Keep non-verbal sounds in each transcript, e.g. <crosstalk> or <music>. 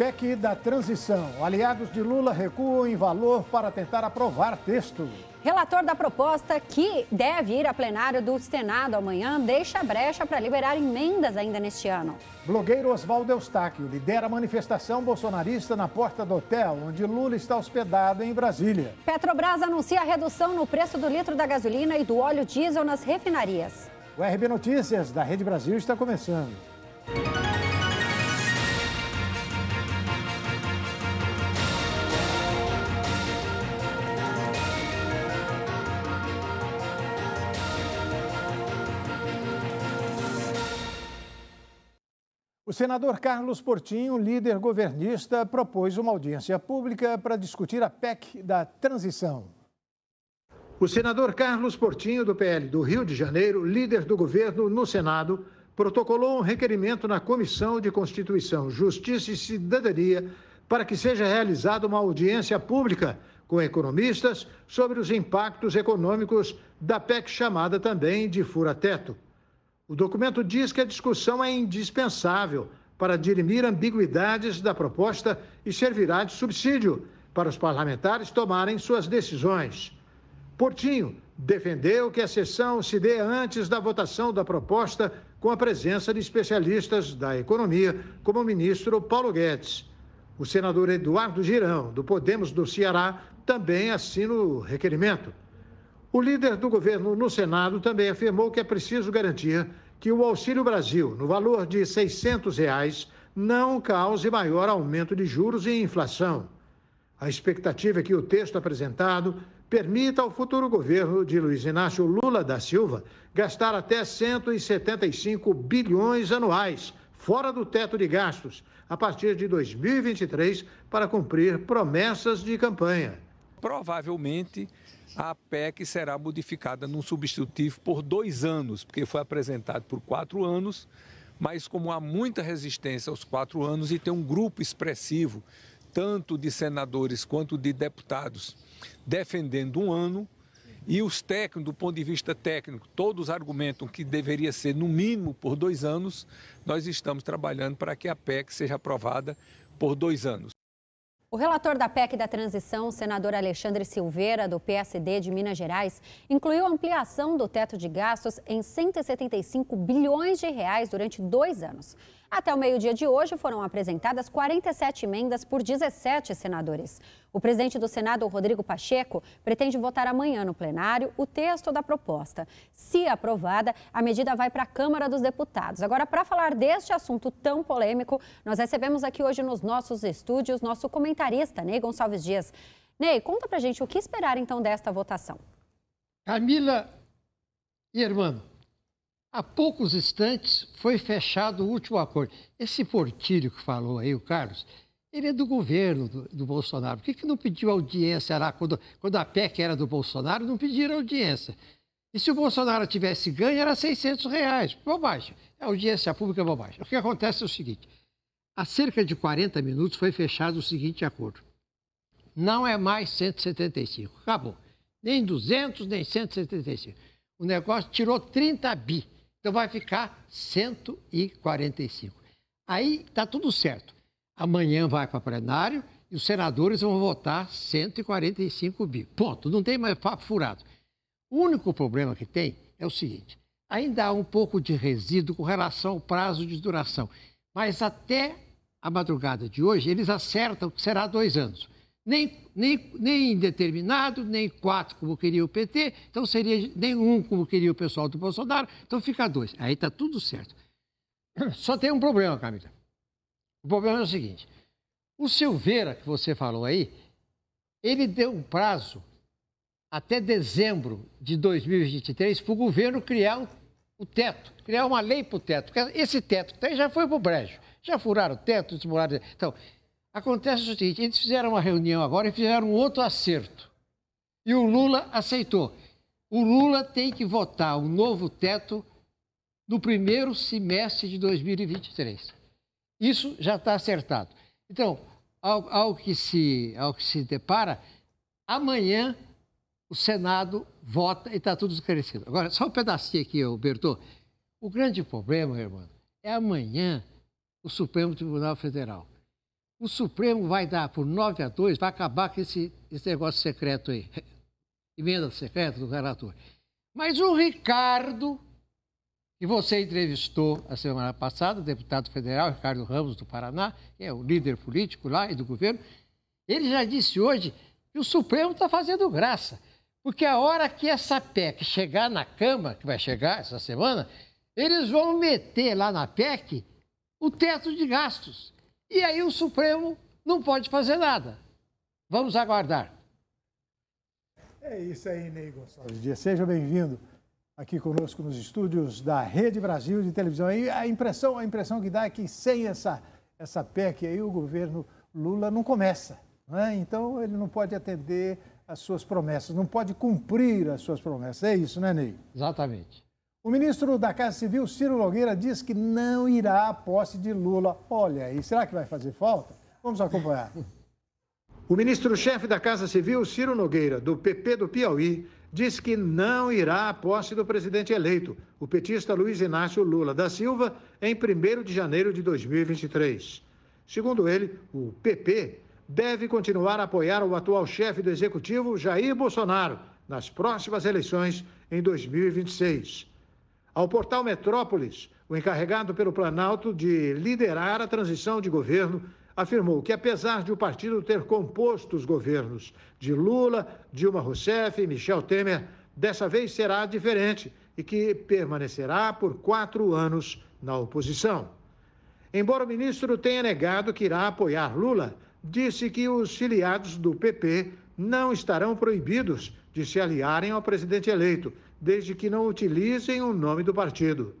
PEC da transição. Aliados de Lula recuam em valor para tentar aprovar texto. Relator da proposta, que deve ir a plenário do Senado amanhã, deixa brecha para liberar emendas ainda neste ano. Blogueiro Oswaldo Eustáquio lidera a manifestação bolsonarista na porta do hotel onde Lula está hospedado em Brasília. Petrobras anuncia redução no preço do litro da gasolina e do óleo diesel nas refinarias. O RB Notícias da Rede Brasil está começando. O senador Carlos Portinho, líder governista, propôs uma audiência pública para discutir a PEC da transição. O senador Carlos Portinho, do PL do Rio de Janeiro, líder do governo no Senado, protocolou um requerimento na Comissão de Constituição, Justiça e Cidadania para que seja realizada uma audiência pública com economistas sobre os impactos econômicos da PEC, chamada também de fura-teto. O documento diz que a discussão é indispensável para dirimir ambiguidades da proposta e servirá de subsídio para os parlamentares tomarem suas decisões. Portinho defendeu que a sessão se dê antes da votação da proposta, com a presença de especialistas da economia, como o ministro Paulo Guedes. O senador Eduardo Girão, do Podemos do Ceará, também assina o requerimento. O líder do governo no Senado também afirmou que é preciso garantir que o Auxílio Brasil, no valor de R$ 600, reais, não cause maior aumento de juros e inflação. A expectativa é que o texto apresentado permita ao futuro governo de Luiz Inácio Lula da Silva gastar até 175 bilhões anuais, fora do teto de gastos, a partir de 2023, para cumprir promessas de campanha provavelmente a PEC será modificada num substitutivo por dois anos, porque foi apresentado por quatro anos, mas como há muita resistência aos quatro anos e tem um grupo expressivo, tanto de senadores quanto de deputados, defendendo um ano, e os técnicos, do ponto de vista técnico, todos argumentam que deveria ser no mínimo por dois anos, nós estamos trabalhando para que a PEC seja aprovada por dois anos. O relator da PEC da transição, senador Alexandre Silveira, do PSD de Minas Gerais, incluiu a ampliação do teto de gastos em 175 bilhões de reais durante dois anos. Até o meio-dia de hoje foram apresentadas 47 emendas por 17 senadores. O presidente do Senado, Rodrigo Pacheco, pretende votar amanhã no plenário o texto da proposta. Se aprovada, a medida vai para a Câmara dos Deputados. Agora, para falar deste assunto tão polêmico, nós recebemos aqui hoje nos nossos estúdios nosso comentarista, Ney Gonçalves Dias. Ney, conta para gente o que esperar então desta votação. Camila e irmão, Há poucos instantes foi fechado o último acordo. Esse portilho que falou aí, o Carlos, ele é do governo do, do Bolsonaro. Por que, que não pediu audiência lá? Quando, quando a PEC era do Bolsonaro, não pediram audiência. E se o Bolsonaro tivesse ganho, era 600 reais. Bobagem. A é audiência pública é bobagem. O que acontece é o seguinte: há cerca de 40 minutos foi fechado o seguinte acordo. Não é mais 175. Acabou. Nem 200, nem 175. O negócio tirou 30 bi. Então vai ficar 145. Aí está tudo certo. Amanhã vai para plenário e os senadores vão votar 145 bi. Ponto. Não tem mais papo furado. O único problema que tem é o seguinte: ainda há um pouco de resíduo com relação ao prazo de duração. Mas até a madrugada de hoje, eles acertam que será dois anos nem, nem, nem indeterminado, nem quatro, como queria o PT, então seria nem um, como queria o pessoal do Bolsonaro, então fica dois. Aí está tudo certo. <clears throat> Só tem um problema, Camila. O problema é o seguinte: o Silveira, que você falou aí, ele deu um prazo até dezembro de 2023 para o governo criar o teto, criar uma lei para o teto. Esse teto já foi para o brejo. Já furaram o teto, desmuraram. Então, Acontece o seguinte: eles fizeram uma reunião agora e fizeram outro acerto. E o Lula aceitou. O Lula tem que votar o um novo teto no primeiro semestre de 2023. Isso já está acertado. Então, ao, ao, que se, ao que se depara, amanhã o Senado vota e está tudo esclarecido. Agora, só um pedacinho aqui, Bertô. O grande problema, irmão, é amanhã o Supremo Tribunal Federal. O Supremo vai dar por 9 a 2 para acabar com esse, esse negócio secreto aí. <laughs> Emenda secreta do relator. Mas o Ricardo, que você entrevistou a semana passada, o deputado federal Ricardo Ramos do Paraná, que é o líder político lá e do governo, ele já disse hoje que o Supremo está fazendo graça. Porque a hora que essa PEC chegar na Câmara, que vai chegar essa semana, eles vão meter lá na PEC o teto de gastos. E aí o Supremo não pode fazer nada. Vamos aguardar. É isso aí, Ney Gonçalves Dias. Seja bem-vindo aqui conosco nos estúdios da Rede Brasil de televisão. E a impressão, a impressão que dá é que sem essa, essa PEC aí o governo Lula não começa. Né? Então ele não pode atender as suas promessas, não pode cumprir as suas promessas. É isso, né, Ney? Exatamente. O ministro da Casa Civil, Ciro Nogueira, diz que não irá à posse de Lula. Olha aí, será que vai fazer falta? Vamos acompanhar. O ministro-chefe da Casa Civil, Ciro Nogueira, do PP do Piauí, diz que não irá à posse do presidente eleito, o petista Luiz Inácio Lula da Silva, em 1 de janeiro de 2023. Segundo ele, o PP deve continuar a apoiar o atual chefe do executivo, Jair Bolsonaro, nas próximas eleições em 2026. Ao portal Metrópolis, o encarregado pelo Planalto de liderar a transição de governo afirmou que, apesar de o partido ter composto os governos de Lula, Dilma Rousseff e Michel Temer, dessa vez será diferente e que permanecerá por quatro anos na oposição. Embora o ministro tenha negado que irá apoiar Lula, disse que os filiados do PP não estarão proibidos de se aliarem ao presidente eleito, desde que não utilizem o nome do partido.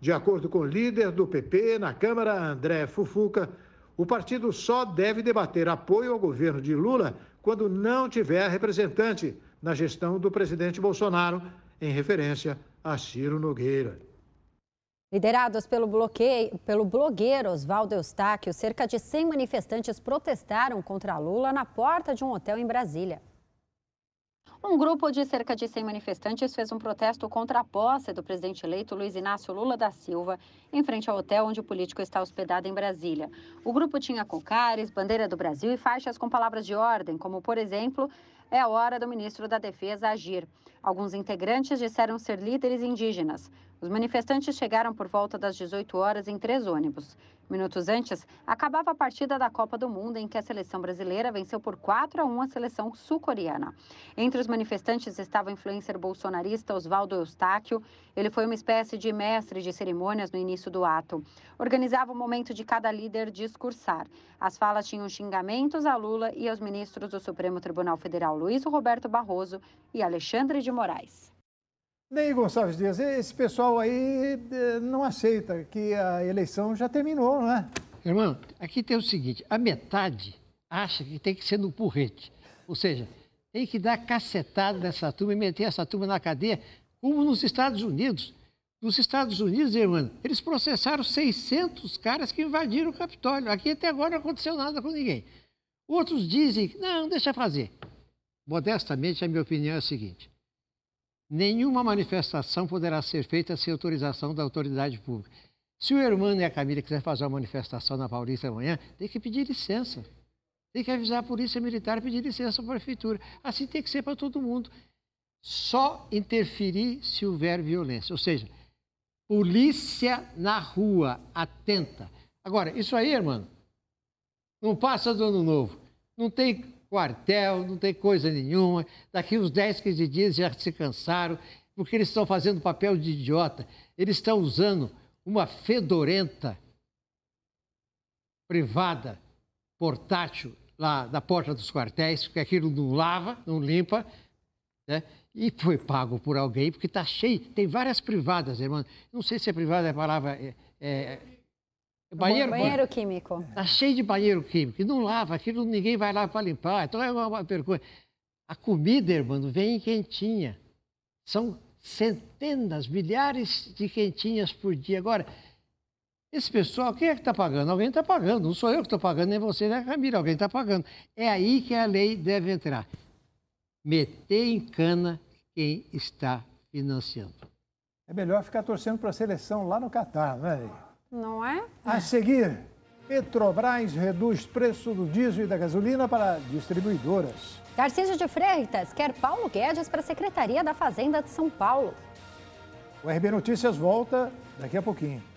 De acordo com o líder do PP na Câmara, André Fufuca, o partido só deve debater apoio ao governo de Lula quando não tiver representante na gestão do presidente Bolsonaro, em referência a Ciro Nogueira. Liderados pelo, bloqueio, pelo blogueiro Oswaldo Eustáquio, cerca de 100 manifestantes protestaram contra Lula na porta de um hotel em Brasília. Um grupo de cerca de 100 manifestantes fez um protesto contra a posse do presidente eleito Luiz Inácio Lula da Silva, em frente ao hotel onde o político está hospedado em Brasília. O grupo tinha cocares, bandeira do Brasil e faixas com palavras de ordem, como, por exemplo, é a hora do ministro da Defesa agir. Alguns integrantes disseram ser líderes indígenas. Os manifestantes chegaram por volta das 18 horas em três ônibus. Minutos antes, acabava a partida da Copa do Mundo, em que a seleção brasileira venceu por 4 a 1 a seleção sul-coreana. Entre os manifestantes estava o influencer bolsonarista Oswaldo Eustáquio. Ele foi uma espécie de mestre de cerimônias no início do ato. Organizava o momento de cada líder discursar. As falas tinham xingamentos a Lula e aos ministros do Supremo Tribunal Federal Luiz Roberto Barroso e Alexandre de Moraes. Ney Gonçalves Dias, esse pessoal aí eh, não aceita que a eleição já terminou, não é? Irmão, aqui tem o seguinte: a metade acha que tem que ser no porrete. Ou seja, tem que dar cacetada nessa turma e meter essa turma na cadeia, como nos Estados Unidos. Nos Estados Unidos, irmão, eles processaram 600 caras que invadiram o Capitólio. Aqui até agora não aconteceu nada com ninguém. Outros dizem, não, deixa fazer. Modestamente, a minha opinião é a seguinte: nenhuma manifestação poderá ser feita sem autorização da autoridade pública. Se o Hermano e a Camila quiser fazer uma manifestação na Paulista amanhã, tem que pedir licença. Tem que avisar a Polícia Militar e pedir licença para a Prefeitura. Assim tem que ser para todo mundo. Só interferir se houver violência. Ou seja, polícia na rua, atenta. Agora, isso aí, irmão, não passa do ano novo. Não tem quartel, não tem coisa nenhuma. Daqui uns 10, 15 dias já se cansaram, porque eles estão fazendo papel de idiota. Eles estão usando uma fedorenta privada, portátil, lá da porta dos quartéis, porque aquilo não lava, não limpa, né? E foi pago por alguém, porque está cheio. Tem várias privadas, irmão. Não sei se é privada é a palavra. É, é, é banheiro, banheiro químico. Está cheio de banheiro químico. E não lava, aquilo ninguém vai lá para limpar. Então é uma vergonha. A comida, irmão, vem quentinha. São centenas, milhares de quentinhas por dia. Agora, esse pessoal, quem é que está pagando? Alguém está pagando. Não sou eu que estou pagando, nem você, nem a Camila. Alguém está pagando. É aí que a lei deve entrar. Meter em cana quem está financiando. É melhor ficar torcendo para a seleção lá no Catar, não né, é? Não é? A seguir, Petrobras reduz preço do diesel e da gasolina para distribuidoras. Tarcísio de Freitas quer Paulo Guedes para a Secretaria da Fazenda de São Paulo. O RB Notícias volta daqui a pouquinho.